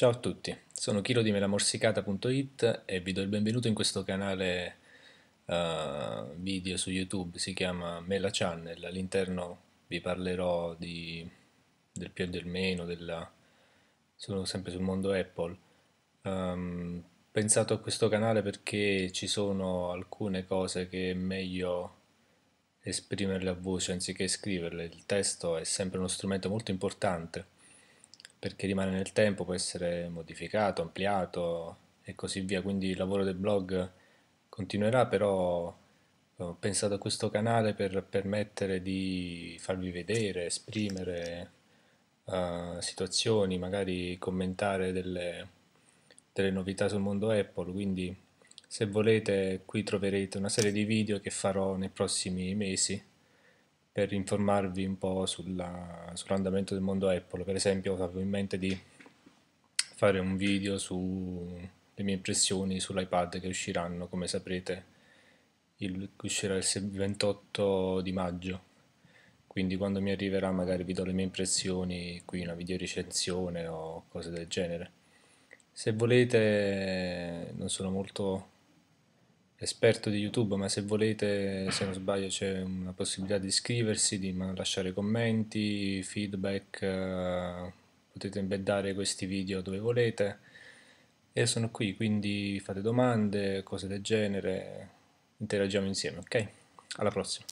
Ciao a tutti, sono Chilo di melamorsicata.it e vi do il benvenuto in questo canale uh, video su YouTube, si chiama Mela Channel, all'interno vi parlerò di, del più e del meno, della, sono sempre sul mondo Apple. Um, pensato a questo canale perché ci sono alcune cose che è meglio esprimerle a voce anziché scriverle, il testo è sempre uno strumento molto importante perché rimane nel tempo, può essere modificato, ampliato e così via. Quindi il lavoro del blog continuerà, però eh, ho pensato a questo canale per permettere di farvi vedere, esprimere uh, situazioni, magari commentare delle, delle novità sul mondo Apple, quindi se volete qui troverete una serie di video che farò nei prossimi mesi per informarvi un po' sulla, sull'andamento del mondo Apple. Per esempio, avevo in mente di fare un video sulle mie impressioni sull'iPad che usciranno, come saprete, il, uscirà il 28 di maggio. Quindi quando mi arriverà magari vi do le mie impressioni qui, una video recensione o cose del genere. Se volete, non sono molto esperto di YouTube, ma se volete, se non sbaglio, c'è una possibilità di iscriversi, di lasciare commenti, feedback, eh, potete embeddare questi video dove volete. E sono qui, quindi fate domande, cose del genere, interagiamo insieme, ok? Alla prossima!